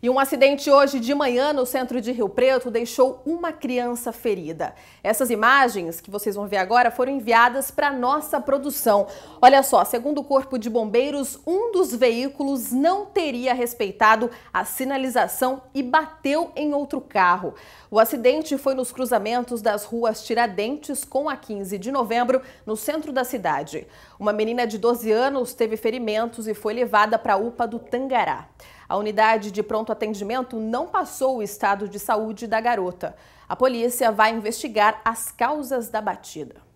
E um acidente hoje de manhã no centro de Rio Preto deixou uma criança ferida. Essas imagens que vocês vão ver agora foram enviadas para nossa produção. Olha só, segundo o Corpo de Bombeiros, um dos veículos não teria respeitado a sinalização e bateu em outro carro. O acidente foi nos cruzamentos das ruas Tiradentes com a 15 de novembro, no centro da cidade. Uma menina de 12 anos teve ferimentos e foi levada para a UPA do Tangará. A unidade de pronto atendimento não passou o estado de saúde da garota. A polícia vai investigar as causas da batida.